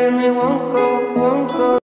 And they won't go, won't go.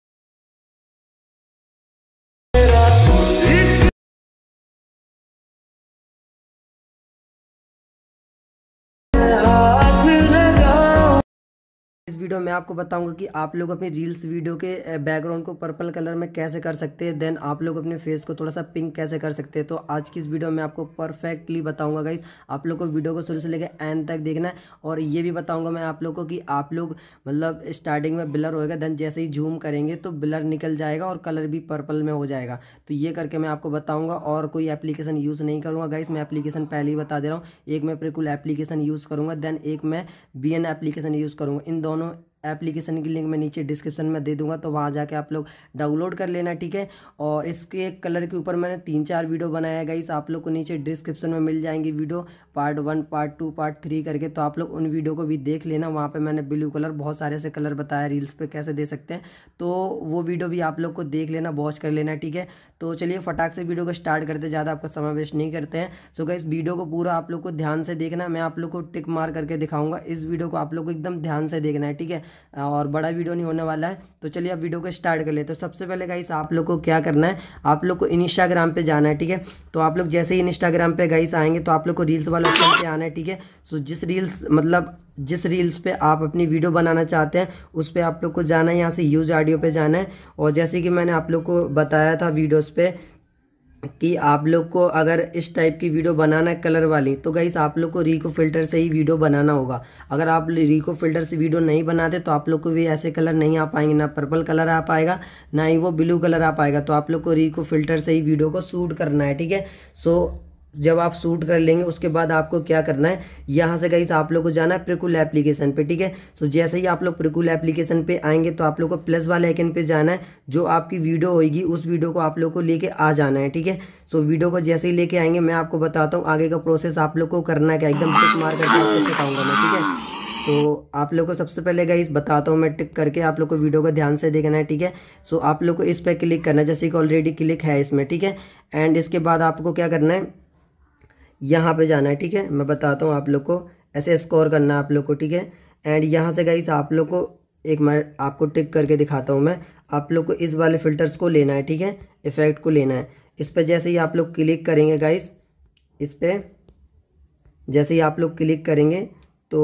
इस video में आपको बताऊंगा कि आप लोग अपनी रील्स वीडियो के बैकग्राउंड को पर्पल कलर में कैसे कर सकते हैं देन आप लोग अपने फेस को थोड़ा सा पिंक कैसे कर सकते हैं तो आज की इस वीडियो में आपको परफेक्टली बताऊंगा गाइस आप लोग को वीडियो को शुरू से लेकर एंड तक देखना है और ये भी बताऊँगा मैं आप लोग को कि आप लोग मतलब स्टार्टिंग में ब्लर होएगा देन जैसे ही जूम करेंगे तो ब्लर निकल जाएगा और कलर भी पर्पल में हो जाएगा तो ये करके मैं आपको बताऊँगा और कोई एप्लीकेशन यूज़ नहीं करूँगा गाइस मैं एप्लीकेशन पहले ही बता दे रहा हूँ एक मैं प्रिकुल एप्लीकेशन यूज़ करूँगा देन एक मैं बी एन एप्लीकेशन यूज़ करूँगा इन दोनों दोनों एप्लीकेशन की लिंक मैं नीचे डिस्क्रिप्शन में दे दूंगा तो वहाँ जाके आप लोग डाउनलोड कर लेना ठीक है और इसके कलर के ऊपर मैंने तीन चार वीडियो बनाया गई गाइस आप लोग को नीचे डिस्क्रिप्शन में मिल जाएंगी video part one part two part three करके तो आप लोग उन वीडियो को भी देख लेना वहाँ पर मैंने ब्लू कलर बहुत सारे ऐसे कलर बताया रील्स पर कैसे दे सकते हैं तो वो वीडियो भी आप लोग को देख लेना वॉच कर लेना ठीक है तो चलिए फटाक से वीडियो को स्टार्ट करते ज़्यादा आपका समय वेस्ट नहीं करते हैं सो गाइस वीडियो को पूरा आप लोग को ध्यान से देखना मैं आप लोग को टिक मार करके दिखाऊंगा इस वीडियो को आप लोग को एकदम ध्यान से देखना है ठीक है और बड़ा वीडियो नहीं होने वाला है तो चलिए आप वीडियो को स्टार्ट कर ले तो सबसे पहले गाइस आप लोग को क्या करना है आप लोग को इंस्टाग्राम पर जाना है ठीक है तो आप लोग जैसे ही इंस्टाग्राम पर गाइस आएंगे तो आप लोग को रील्स वाला ऑप्शन पर आना है ठीक है सो जिस रील्स मतलब जिस रील्स पे आप अपनी वीडियो बनाना चाहते हैं उस पर आप लोग को जाना है यहाँ से यूज ऑडियो पे जाना है और जैसे कि मैंने आप लोग को बताया था वीडियोस पे कि आप लोग को अगर इस टाइप की वीडियो बनाना है कलर वाली तो गाइस आप लोग को रिको फिल्टर से ही वीडियो बनाना होगा अगर आप रिको फिल्टर से वीडियो नहीं बनाते तो आप लोग को भी ऐसे कलर नहीं आ पाएंगे ना पर्पल कलर आ पाएगा ना ही वो ब्लू कलर आ पाएगा तो आप लोग को रिको फिल्टर से ही वीडियो को शूट करना है ठीक है सो जब आप सूट कर लेंगे उसके बाद आपको क्या करना है यहाँ से गई आप लोग को जाना है प्रिकुल एप्लीकेशन पे ठीक है सो जैसे ही आप लोग प्रिकुल एप्लीकेशन पे आएंगे तो आप लोग को प्लस वाले आइकन पे जाना है जो आपकी वीडियो होगी उस वीडियो को आप लोग को लेके आ जाना है ठीक है सो वीडियो को जैसे ही लेके आएंगे मैं आपको बताता हूँ आगे का प्रोसेस आप लोग को करना क्या एकदम टिक मार करके आपको सिखाऊंगा मैं ठीक है तो आप लोग को सबसे पहले गाइस बताता हूँ मैं टिक करके आप लोग को वीडियो को ध्यान से देखना है ठीक है सो आप लोग को इस पर क्लिक करना है जैसे कि ऑलरेडी क्लिक है इसमें ठीक है एंड इसके बाद आपको क्या करना है यहाँ पे जाना है ठीक है मैं बताता हूँ आप लोग को ऐसे स्कोर करना है आप लोग को ठीक है एंड यहाँ से गाइस आप लोग को एक मैं आपको टिक करके दिखाता हूँ मैं आप लोग को इस वाले फ़िल्टर्स को लेना है ठीक है इफ़ेक्ट को लेना है इस पर जैसे ही आप लोग क्लिक करेंगे गाइस इस पर जैसे ही आप लोग क्लिक करेंगे तो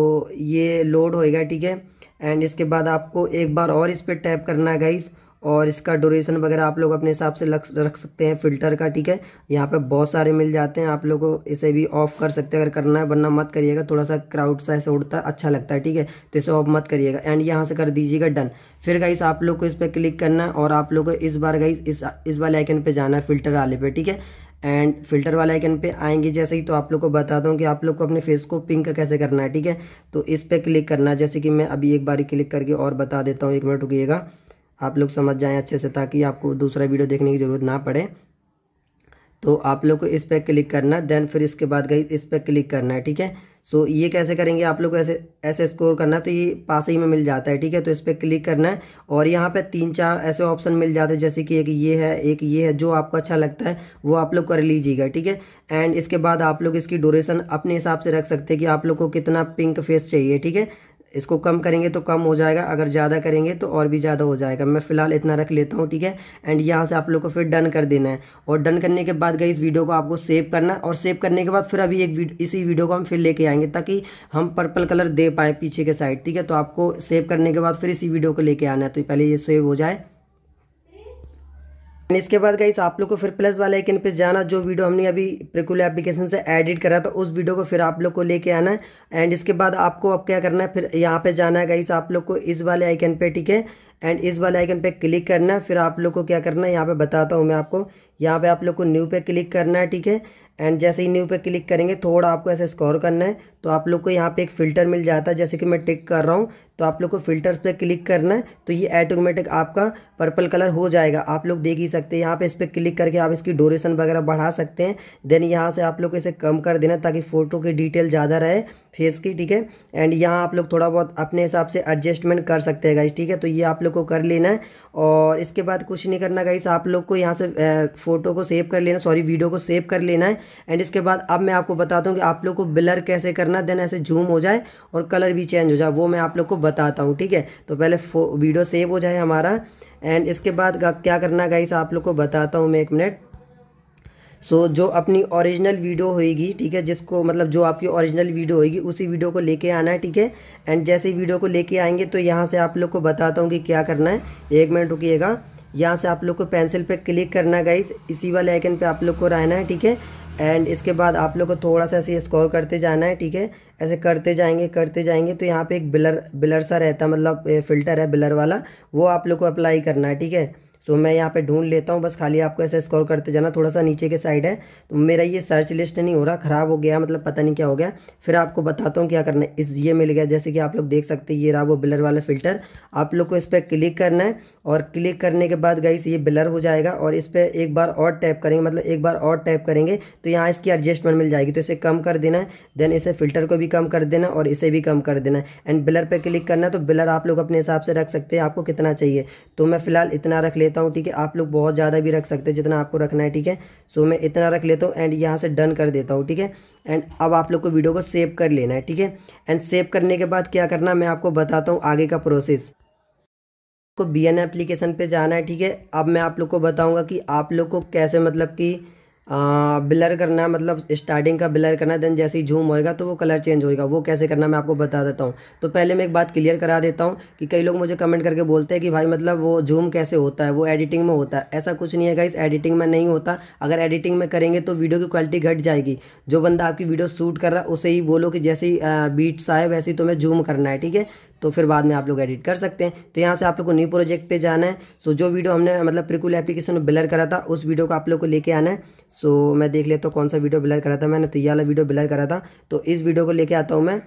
ये लोड होएगा ठीक है एंड इसके बाद आपको एक बार और इस पर टैप करना है गाइस और इसका डोरेशन वगैरह आप लोग अपने हिसाब से रख सकते हैं फ़िल्टर का ठीक है यहाँ पे बहुत सारे मिल जाते हैं आप लोग को इसे भी ऑफ़ कर सकते हैं अगर करना है वरना मत करिएगा थोड़ा सा क्राउड सा ऐसे उड़ता अच्छा लगता है ठीक है तो इसे ऑफ मत करिएगा एंड यहाँ से कर दीजिएगा डन फिर गाइस आप लोग को इस पर क्लिक करना है और आप लोग को इस बार गाइस इस इस वाले आइकन पर जाना है फ़िल्टर वाले पर ठीक है एंड फिल्टर वाले आइकन पे आएंगे जैसे ही तो आप लोग को बताता हूँ कि आप लोग को अपने फेस को पिंक कैसे करना है ठीक है तो इस पर क्लिक करना है जैसे कि मैं अभी एक बार क्लिक करके और बता देता हूँ एक मिनट रुकीगा आप लोग समझ जाएं अच्छे से ताकि आपको दूसरा वीडियो देखने की ज़रूरत ना पड़े तो आप लोग को इस पर क्लिक करना है देन फिर इसके बाद गई इस पर क्लिक करना है ठीक है सो ये कैसे करेंगे आप लोग को ऐसे ऐसे स्कोर करना है तो ये पास ही में मिल जाता है ठीक है तो इस पर क्लिक करना है और यहाँ पे तीन चार ऐसे ऑप्शन मिल जाते हैं जैसे कि एक ये है एक ये है जो आपको अच्छा लगता है वो आप लोग कर लीजिएगा ठीक है एंड इसके बाद आप लोग इसकी डोरेसन अपने हिसाब से रख सकते हैं कि आप लोग को कितना पिंक फेस चाहिए ठीक है इसको कम करेंगे तो कम हो जाएगा अगर ज़्यादा करेंगे तो और भी ज़्यादा हो जाएगा मैं फ़िलहाल इतना रख लेता हूँ ठीक है एंड यहाँ से आप लोग को फिर डन कर देना है और डन करने के बाद गई इस वीडियो को आपको सेव करना और सेव करने के बाद फिर अभी एक वीडियो इसी वीडियो को हम फिर लेके आएंगे ताकि हम पर्पल कलर दे पाएँ पीछे के साइड ठीक है तो आपको सेव करने के बाद फिर इसी वीडियो को लेके आना है तो पहले ये सेव हो जाए इसके बाद गाइस आप लोग को फिर प्लस वाले आइकन पे जाना जो वीडियो हमने अभी प्रिकुल एप्लीकेशन से एडिट करा था उस वीडियो को फिर आप लोग को लेके आना है एंड इसके बाद आपको अब क्या करना है फिर यहाँ पे जाना है गाइस आप लोग को इस वाले आइकन पे ठीक है एंड इस वाले आइकन पे क्लिक करना है फिर आप लोग को क्या करना है यहाँ पे बताता हूँ मैं आपको यहाँ पे आप लोग को न्यू पे क्लिक करना है ठीक है एंड जैसे ही न्यू पे क्लिक करेंगे थोड़ा आपको ऐसे स्कोर करना है तो आप लोग को यहाँ पे एक फ़िल्टर मिल जाता है जैसे कि मैं टिक कर रहा हूँ तो आप लोग को फ़िल्टर पे क्लिक करना है तो ये ऐटोमेटिक आपका पर्पल कलर हो जाएगा आप लोग देख ही सकते हैं यहाँ पे इस पर क्लिक करके आप इसकी डोरेशन वगैरह बढ़ा सकते हैं देन यहाँ से आप लोग इसे कम कर देना ताकि फ़ोटो की डिटेल ज़्यादा रहे फेस की ठीक है एंड यहाँ आप लोग थोड़ा बहुत अपने हिसाब से एडजस्टमेंट कर सकते हैं गाइस ठीक है तो ये आप लोग को कर लेना है और इसके बाद कुछ नहीं करना गाइस आप लोग को यहाँ से फ़ोटो को सेव कर लेना सॉरी वीडियो को सेव कर लेना है एंड इसके बाद अब मैं आपको बताता हूँ कि आप लोग को ब्लर कैसे करना करना देन ऐसे जूम हो जाए और कलर भी चेंज हो जाए वो मैं आप लोग को बताता हूँ ठीक है तो पहले वीडियो सेव हो जाए हमारा एंड इसके बाद क्या करना गाइस आप लोग को बताता हूँ मैं एक मिनट सो so, जो अपनी ओरिजिनल वीडियो होएगी ठीक है जिसको मतलब जो आपकी ओरिजिनल वीडियो होएगी उसी वीडियो को लेके आना है ठीक है एंड जैसे ही वीडियो को लेके आएंगे तो यहाँ से आप लोग को बताता हूँ कि क्या करना है एक मिनट रुकिएगा यहाँ से आप लोग को पेंसिल पे क्लिक करना है गाइस इसी वाले आइकन पे आप लोग को रहना है ठीक है एंड इसके बाद आप लोग को थोड़ा सा ऐसे स्कोर करते जाना है ठीक है ऐसे करते जाएंगे करते जाएंगे तो यहाँ पे एक बिलर बिलर सा रहता है मतलब फिल्टर है बिलर वाला वो आप लोग को अप्लाई करना है ठीक है सो मैं यहाँ पे ढूंढ लेता हूँ बस खाली आपको ऐसे स्क्रॉल करते जाना थोड़ा सा नीचे के साइड है तो मेरा ये सर्च लिस्ट नहीं हो रहा ख़राब हो गया मतलब पता नहीं क्या हो गया फिर आपको बताता हूँ क्या करना है इस ये मिल गया जैसे कि आप लोग देख सकते हैं ये रहा वो बिलर वाला फिल्टर आप लोग को इस पर क्लिक करना है और क्लिक करने के बाद गाइस ये बिलर हो जाएगा और इस पर एक बार और टैप करेंगे मतलब एक बार और टैप करेंगे तो यहाँ इसकी एडजस्टमेंट मिल जाएगी तो इसे कम कर देना है देन इसे फिल्टर को भी कम कर देना और इसे भी कम कर देना है एंड बिलर पर क्लिक करना है तो बिलर आप लोग अपने हिसाब से रख सकते हैं आपको कितना चाहिए तो मैं फिलहाल इतना रख लेता लेता हूँ ठीक है आप लोग बहुत ज़्यादा भी रख सकते हैं जितना आपको रखना है ठीक है सो मैं इतना रख लेता हूँ एंड यहाँ से डन कर देता हूँ ठीक है एंड अब आप लोग को वीडियो को सेव कर लेना है ठीक है एंड सेव करने के बाद क्या करना मैं आपको बताता हूँ आगे का प्रोसेस को बी एन एप्लीकेशन पर जाना है ठीक है अब मैं आप लोग को बताऊँगा कि आप लोग को कैसे मतलब कि ब्लर करना है मतलब स्टार्टिंग का ब्लर करना है देन जैसे ही जूम होएगा तो वो कलर चेंज होएगा वो कैसे करना मैं आपको बता देता हूँ तो पहले मैं एक बात क्लियर करा देता हूँ कि कई लोग मुझे कमेंट करके बोलते हैं कि भाई मतलब वो जूम कैसे होता है वो एडिटिंग में होता है ऐसा कुछ नहीं है इस एडिटिंग में नहीं होता अगर एडिटिंग में करेंगे तो वीडियो की क्वालिटी घट जाएगी जो बंदा आपकी वीडियो शूट कर रहा है उसे ही बोलो कि जैसे ही बीट्स आए वैसे ही तुम्हें जूम करना है ठीक है तो फिर बाद में आप लोग एडिट कर सकते हैं तो यहाँ से आप लोग को न्यू प्रोजेक्ट पे जाना है सो जो वीडियो हमने मतलब प्रिकुल एप्लीकेशन में ब्लर करा था उस वीडियो को आप लोग को लेके आना है सो मैं देख लेता तो हूँ कौन सा वीडियो ब्लर करा था मैंने तो ये वाला वीडियो ब्लर करा था तो इस वीडियो को लेके आता हूँ मैं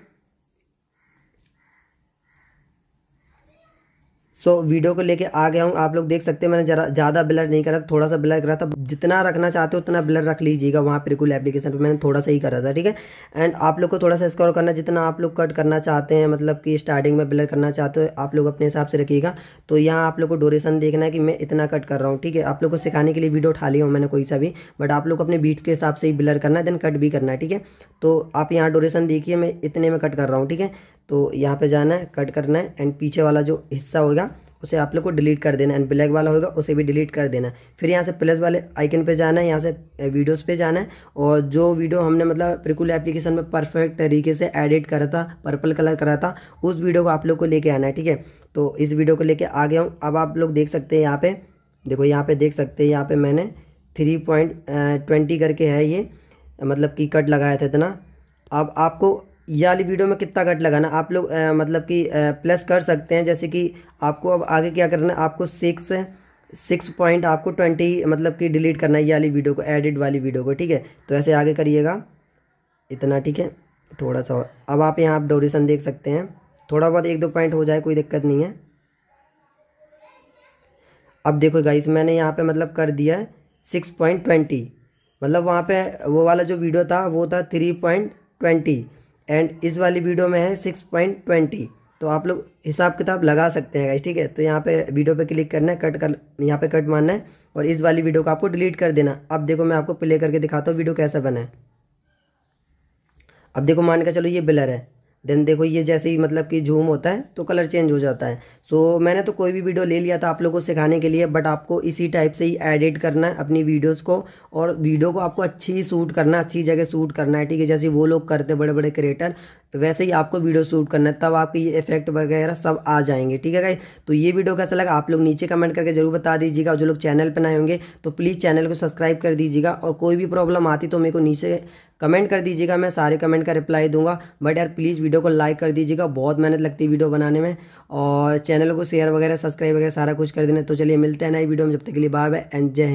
सो so, वीडियो को लेके आ गया हूँ आप लोग देख सकते हैं मैंने जरा ज़्यादा ब्लर नहीं करा था थोड़ा सा ब्लर करा था जितना रखना चाहते हो उतना ब्लर रख लीजिएगा वहाँ पर एप्लीकेशन पर मैंने थोड़ा सा ही करा था ठीक है एंड आप लोग को थोड़ा सा स्कोर करना जितना आप लोग कट करना चाहते हैं मतलब कि स्टार्टिंग में ब्लर करना चाहते हो आप लोग अपने हिसाब से रखिएगा तो यहाँ आप लोग को डोरेशन देखना है कि मैं इतना कट कर रहा हूँ ठीक है आप लोग को सिखाने के लिए वीडियो उठा लिया हूँ मैंने कोई सा भी बट आप लोग अपने बीट्स के हिसाब से ही ब्लर करना है देन कट भी करना है ठीक है तो आप यहाँ डोरेशन देखिए मैं इतने में कट कर रहा हूँ ठीक है तो यहाँ पे जाना है कट करना है एंड पीछे वाला जो हिस्सा होगा उसे आप लोग को डिलीट कर देना एंड ब्लैक वाला होगा उसे भी डिलीट कर देना फिर यहाँ से प्लस वाले आइकन पे जाना है यहाँ से वीडियोस पे जाना है और जो वीडियो हमने मतलब प्रिकुल एप्लीकेशन में परफेक्ट तरीके से एडिट करा था पर्पल कलर करा था उस वीडियो को आप लोग को लेके आना है ठीक है तो इस वीडियो को लेके आ गया हूँ अब आप लोग देख सकते हैं यहाँ पर देखो यहाँ पर देख सकते हैं यहाँ पर मैंने थ्री पॉइंट ट्वेंटी करके है ये मतलब की कट लगाया था इतना अब आपको ये वाली वीडियो में कितना कट लगाना आप लोग मतलब कि प्लस कर सकते हैं जैसे कि आपको अब आगे क्या करना है आपको सिक्स सिक्स पॉइंट आपको ट्वेंटी मतलब कि डिलीट करना है ये वाली वीडियो को एडिट वाली वीडियो को ठीक है तो ऐसे आगे करिएगा इतना ठीक है थोड़ा सा अब आप यहाँ आप डोरेशन देख सकते हैं थोड़ा बहुत एक दो पॉइंट हो जाए कोई दिक्कत नहीं है अब देखो गाइस मैंने यहाँ पे मतलब कर दिया है सिक्स पॉइंट ट्वेंटी मतलब वहाँ पे वो वाला जो वीडियो था वो था थ्री पॉइंट ट्वेंटी एंड इस वाली वीडियो में है सिक्स पॉइंट ट्वेंटी तो आप लोग हिसाब किताब लगा सकते हैं ठीक है तो यहाँ पे वीडियो पे क्लिक करना है कट कर यहाँ पे कट मारना है और इस वाली वीडियो को आपको डिलीट कर देना अब देखो मैं आपको प्ले करके दिखाता हूँ वीडियो कैसा बना है अब देखो मान के चलो ये बिलर है देन देखो ये जैसे ही मतलब कि झूम होता है तो कलर चेंज हो जाता है सो so, मैंने तो कोई भी वीडियो ले लिया था आप लोगों को सिखाने के लिए बट आपको इसी टाइप से ही एडिट करना है अपनी वीडियोस को और वीडियो को आपको अच्छी सूट करना अच्छी जगह सूट करना है ठीक है जैसे वो लोग करते बड़े बड़े क्रिएटर तो वैसे ही आपको वीडियो शूट करना है तब आपके ये इफेक्ट वगैरह सब आ जाएंगे ठीक है गाइज तो ये वीडियो कैसा लगा आप लोग नीचे कमेंट करके जरूर बता दीजिएगा और जो लोग चैनल पर नए होंगे तो प्लीज़ चैनल को सब्सक्राइब कर दीजिएगा और कोई भी प्रॉब्लम आती तो मेरे को नीचे कमेंट कर दीजिएगा मैं सारे कमेंट का रिप्लाई दूंगा बट यार प्लीज़ वीडियो को लाइक कर दीजिएगा बहुत मेहनत लगती है वीडियो बनाने में और चैनल को शेयर वगैरह सब्सक्राइब वगैरह सारा कुछ कर देना तो चलिए मिलते हैं नई वीडियो में जब तक के लिए बाय बाय एंड जय